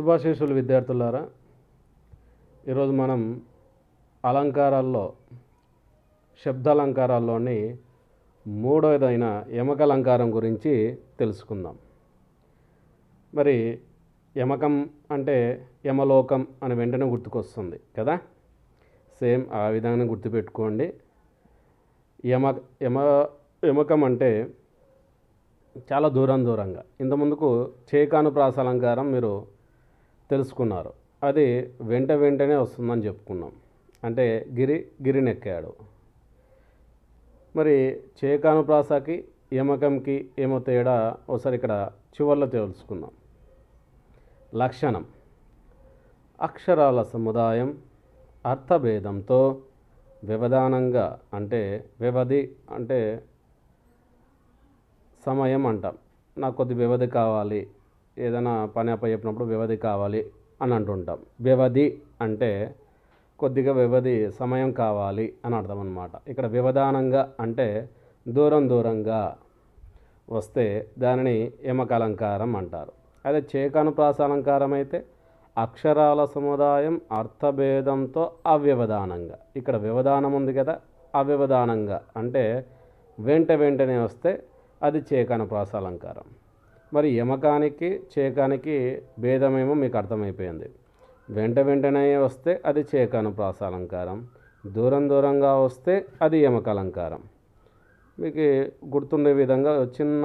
శుభాశీషులు విద్యార్థులారా ఈరోజు మనం అలంకారాల్లో శబ్దాలంకారాల్లోని మూడవదైన యమకలంకారం గురించి తెలుసుకుందాం మరి యమకం అంటే యమలోకం అని వెంటనే గుర్తుకొస్తుంది కదా సేమ్ ఆ విధంగా గుర్తుపెట్టుకోండి యమ యమ యమకం అంటే చాలా దూరం దూరంగా ఇంతకుముందుకు చేకాను ప్రాస అలంకారం మీరు తెలుసుకున్నారు అది వెంట వెంటనే వస్తుందని చెప్పుకున్నాం అంటే గిరి గిరినెక్కాడు మరి చేకానుప్రాసకి యమకంకి ఏమో తేడా ఒకసారి ఇక్కడ చివర్లో తెలుసుకుందాం లక్షణం అక్షరాల సముదాయం అర్థభేదంతో వ్యవధానంగా అంటే వ్యవధి అంటే సమయం అంటాం నాకు కొద్ది వ్యవధి కావాలి ఏదైనా పని అప్ప చెప్పినప్పుడు వ్యవధి కావాలి అని అంటుంటాం వ్యవధి అంటే కొద్దిగా వ్యవధి సమయం కావాలి అని అర్థం అనమాట ఇక్కడ వ్యవధానంగా అంటే దూరం దూరంగా వస్తే దానిని యమకలంకారం అంటారు అదే చేకను ప్రాసాలంకారం అయితే అక్షరాల సముదాయం అర్థభేదంతో అవ్యవధానంగా ఇక్కడ వ్యవధానం ఉంది కదా అవ్యవధానంగా అంటే వెంట వెంటనే వస్తే అది చేకను ప్రాసాలంకారం మరి యమకానికి చేకానికి భేదమేమో మీకు అర్థమైపోయింది వెంట వెంటనే వస్తే అది చేకాను అలంకారం దూరం దూరంగా వస్తే అది యమక అలంకారం మీకు గుర్తుండే విధంగా చిన్న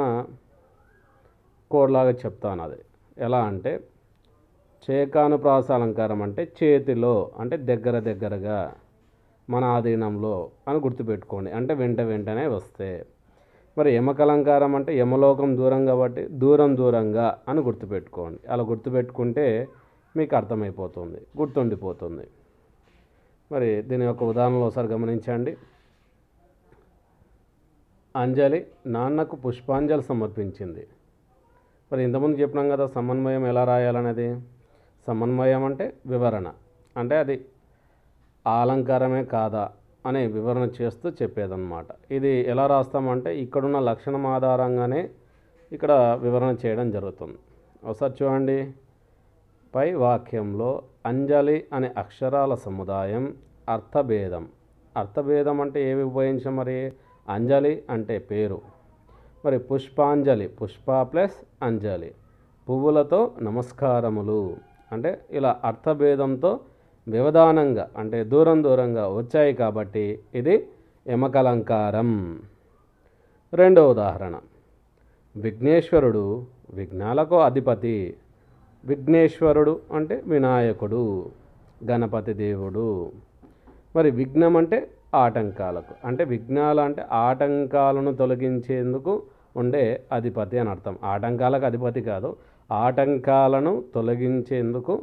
కోడ్లాగా చెప్తాను అది ఎలా అంటే చేకాను అలంకారం అంటే చేతిలో అంటే దగ్గర దగ్గరగా మన ఆధీనంలో అని గుర్తుపెట్టుకోండి అంటే వెంట వెంటనే వస్తే మరి యమకలంకారం అంటే యమలోకం దూరం కాబట్టి దూరం దూరంగా అని గుర్తుపెట్టుకోండి అలా గుర్తుపెట్టుకుంటే మీకు అర్థమైపోతుంది గుర్తుండిపోతుంది మరి దీని యొక్క ఉదాహరణలో ఒకసారి గమనించండి అంజలి నాన్నకు పుష్పాంజలి సమర్పించింది మరి ఇంతకుముందు చెప్పినాం కదా సమన్వయం ఎలా రాయాలనేది సమన్వయం అంటే వివరణ అంటే అది అలంకారమే కాదా అనే వివరణ చేస్తూ చెప్పేదన్నమాట ఇది ఎలా రాస్తామంటే ఇక్కడున్న లక్షణం ఆధారంగానే ఇక్కడ వివరణ చేయడం జరుగుతుంది ఒకసారి చూడండి పై వాక్యంలో అంజలి అనే అక్షరాల సముదాయం అర్థభేదం అర్థభేదం అంటే ఏవి ఉపయోగించం మరి అంజలి అంటే పేరు మరి పుష్పాంజలి పుష్ప ప్లస్ అంజలి పువ్వులతో నమస్కారములు అంటే ఇలా అర్థభేదంతో వ్యవధానంగా అంటే దూరం దూరంగా వచ్చాయి కాబట్టి ఇది యమకలంకారం రెండో ఉదాహరణ విఘ్నేశ్వరుడు విఘ్నాలకు అధిపతి విఘ్నేశ్వరుడు అంటే వినాయకుడు గణపతి దేవుడు మరి విఘ్నం అంటే ఆటంకాలకు అంటే విఘ్నాలు అంటే ఆటంకాలను తొలగించేందుకు ఉండే అధిపతి అని అర్థం ఆటంకాలకు అధిపతి కాదు ఆటంకాలను తొలగించేందుకు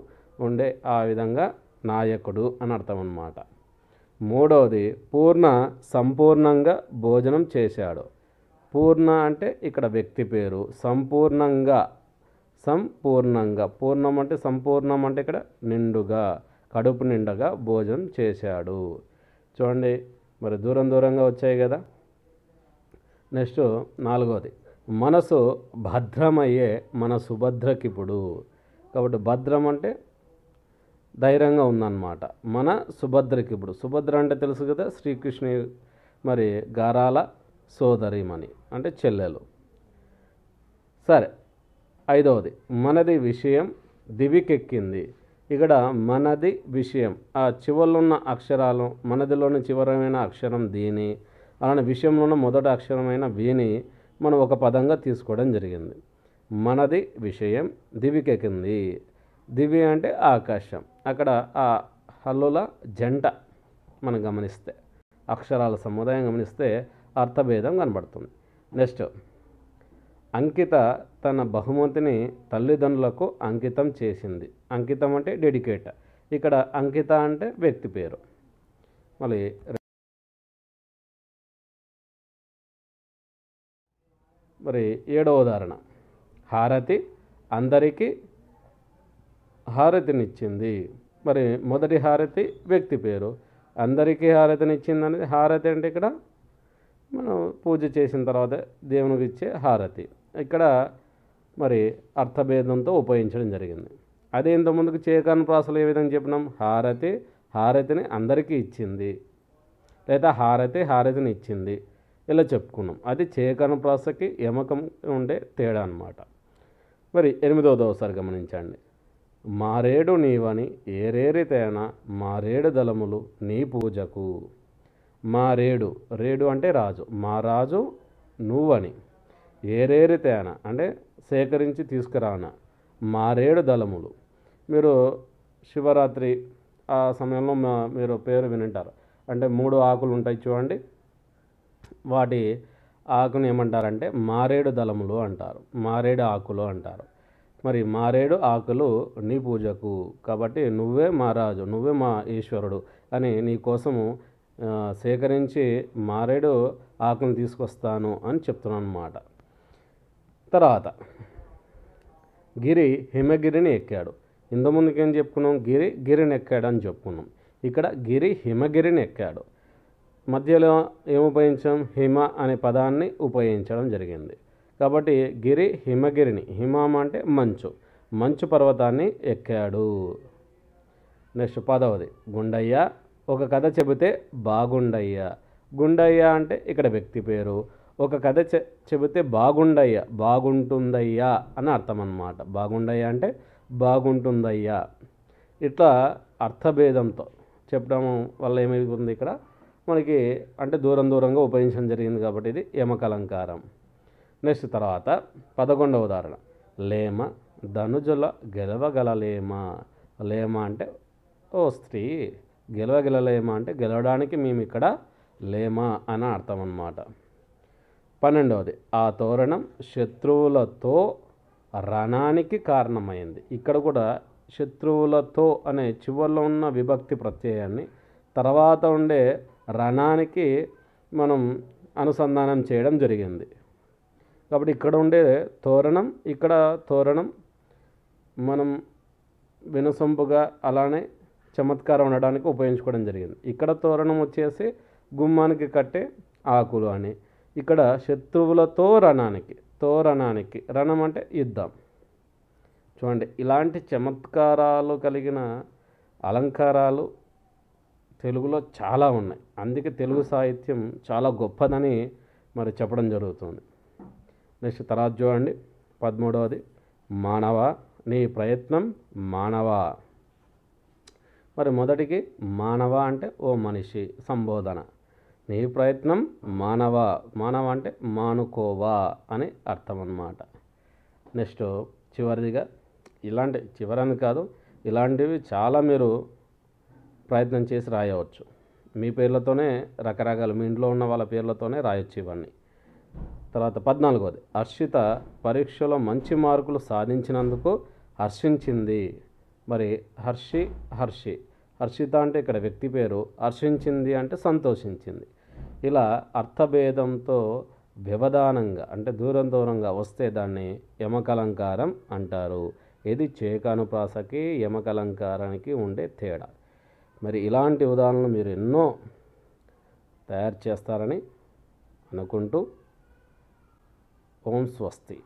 ఉండే ఆ విధంగా నాయకుడు అని అర్థం అనమాట మూడవది పూర్ణ సంపూర్ణంగా భోజనం చేశాడు పూర్ణ అంటే ఇక్కడ వ్యక్తి పేరు సంపూర్ణంగా సంపూర్ణంగా పూర్ణం అంటే సంపూర్ణం అంటే ఇక్కడ నిండుగా కడుపు నిండగా భోజనం చేశాడు చూడండి మరి దూరం దూరంగా వచ్చాయి కదా నెక్స్ట్ నాలుగవది మనసు భద్రమయ్యే మన సుభద్రకిప్పుడు కాబట్టి భద్రం అంటే ధైర్యంగా ఉందన్నమాట మన సుభద్రకి ఇప్పుడు సుభద్ర అంటే తెలుసు కదా శ్రీకృష్ణు మరి గారాల సోదరిమణి అంటే చెల్లెలు సరే ఐదవది మనది విషయం దివికెక్కింది ఇక్కడ మనది విషయం ఆ చివరిలోన్న అక్షరాలు మనదిలోని చివరమైన అక్షరం దీని అలానే విషయంలోన్న మొదటి అక్షరమైన వీని మనం ఒక పదంగా తీసుకోవడం జరిగింది మనది విషయం దివికెక్కింది దివ్య అంటే ఆకాశం అక్కడ ఆ హల్లుల జంట మనం గమనిస్తే అక్షరాల సముదాయం గమనిస్తే అర్థభేదం కనబడుతుంది నెక్స్ట్ అంకిత తన బహుమతిని తల్లిదండ్రులకు అంకితం చేసింది అంకితం అంటే డెడికేట్ ఇక్కడ అంకిత అంటే వ్యక్తి పేరు మళ్ళీ మరి ఏడవ ఉదాహరణ హారతి అందరికీ హారతినిచ్చింది మరి మొదటి హారతి వ్యక్తి పేరు అందరికీ హారతినిచ్చింది అనేది హారతి అంటే ఇక్కడ మనం పూజ చేసిన తర్వాత దేవునికి ఇచ్చే హారతి ఇక్కడ మరి అర్థభేదంతో ఉపయోగించడం జరిగింది అదే ఇంతకుముందుకు చేకాను ప్రాసలు ఏ విధంగా చెప్పినాం హారతి హారతిని అందరికీ ఇచ్చింది లేదా హారతి హారతిని ఇచ్చింది ఇలా చెప్పుకున్నాం అది చేయకరణ ప్రాసకి యమకం ఉండే తేడా అనమాట మరి ఎనిమిదవ దోసారి గమనించండి మారేడు నీవని ఏరేరితేన మారేడు దళములు నీ పూజకు మారేడు రేడు అంటే రాజు మా రాజు నువ్వని ఏరేరితేన అంటే సేకరించి తీసుకురాన మారేడు దళములు మీరు శివరాత్రి ఆ సమయంలో మీరు పేరు వినింటారు అంటే మూడు ఆకులు ఉంటాయి చూడండి వాటి ఆకుని ఏమంటారంటే మారేడు దళములు అంటారు మారేడు ఆకులు అంటారు మరి మారేడు ఆకులు నీ పూజకు కాబట్టి నువ్వే మా రాజు నువ్వే మా ఈశ్వరుడు అని నీ కోసము సేకరించి మారేడు ఆకులను తీసుకొస్తాను అని చెప్తున్నాను అనమాట తర్వాత గిరి హిమగిరిని ఎక్కాడు ఇంతకుముందుకేం చెప్పుకున్నాం గిరి గిరిని ఎక్కాడు అని చెప్పుకున్నాం ఇక్కడ గిరి హిమగిరిని ఎక్కాడు మధ్యలో ఏం ఉపయోగించాం హిమ అనే పదాన్ని ఉపయోగించడం జరిగింది కాబట్టి గిరి హిమగిరిని హిమం అంటే మంచు మంచు పర్వతాన్ని ఎక్కాడు నెక్స్ట్ పదవది గుండయ్య ఒక కథ చెబితే బాగుండయ్య గుండయ్య అంటే ఇక్కడ వ్యక్తి పేరు ఒక కథ చె చెబితే బాగుండయ్య బాగుంటుందయ్యా అని అర్థం అనమాట బాగుండయ్య అంటే బాగుంటుందయ్యా ఇట్లా అర్థభేదంతో చెప్పడం వల్ల ఏమైపోతుంది ఇక్కడ మనకి అంటే దూరం దూరంగా ఉపయోగించడం జరిగింది కాబట్టి ఇది యమకలంకారం నెక్స్ట్ తర్వాత పదకొండవ ఉదాహరణ లేమ ధనుజుల గెలవగలలేమ లేమ అంటే ఓ స్త్రీ గెలవగలలేమ అంటే గెలవడానికి మేము ఇక్కడ లేమ అని అర్థం అన్నమాట పన్నెండవది ఆ తోరణం శత్రువులతో రణానికి కారణమైంది ఇక్కడ కూడా శత్రువులతో అనే చివరిలో ఉన్న విభక్తి ప్రత్యయాన్ని తర్వాత ఉండే రణానికి మనం అనుసంధానం చేయడం జరిగింది కాబట్టి ఇక్కడ ఉండే తోరణం ఇక్కడ తోరణం మనం వినసొంపుగా అలానే చమత్కారం ఉండడానికి ఉపయోగించుకోవడం జరిగింది ఇక్కడ తోరణం వచ్చేసి గుమ్మానికి కట్టే ఆకులు అని ఇక్కడ శత్రువులతో రణానికి తోరణానికి రణం అంటే యుద్ధం చూడండి ఇలాంటి చమత్కారాలు కలిగిన అలంకారాలు తెలుగులో చాలా ఉన్నాయి అందుకే తెలుగు సాహిత్యం చాలా గొప్పదని మరి చెప్పడం జరుగుతుంది నెక్స్ట్ తర్వాత చూడండి పదమూడవది మానవ నీ ప్రయత్నం మానవ మరి మొదటికి మానవ అంటే ఓ మనిషి సంబోధన నీ ప్రయత్నం మానవ మానవ అంటే మానుకోవా అని అర్థం అన్నమాట నెక్స్ట్ చివరిదిగా ఇలాంటి చివరని కాదు ఇలాంటివి చాలా మీరు ప్రయత్నం చేసి రాయవచ్చు మీ పేర్లతోనే రకరకాల మీ ఇంట్లో ఉన్న వాళ్ళ పేర్లతోనే రాయొచ్చు ఇవన్నీ తర్వాత పద్నాలుగోది హర్షిత పరీక్షలో మంచి మార్కులు సాధించినందుకు హర్షించింది మరి హర్షి హర్షి హర్షిత అంటే ఇక్కడ వ్యక్తి పేరు హర్షించింది అంటే సంతోషించింది ఇలా అర్థభేదంతో వ్యవధానంగా అంటే దూరం దూరంగా వస్తే దాన్ని యమకలంకారం అంటారు ఇది చేకానుప్రాసకి యమకలంకారానికి ఉండే తేడా మరి ఇలాంటి ఉదాహరణలు మీరు ఎన్నో తయారు చేస్తారని అనుకుంటూ ఓం స్వస్తి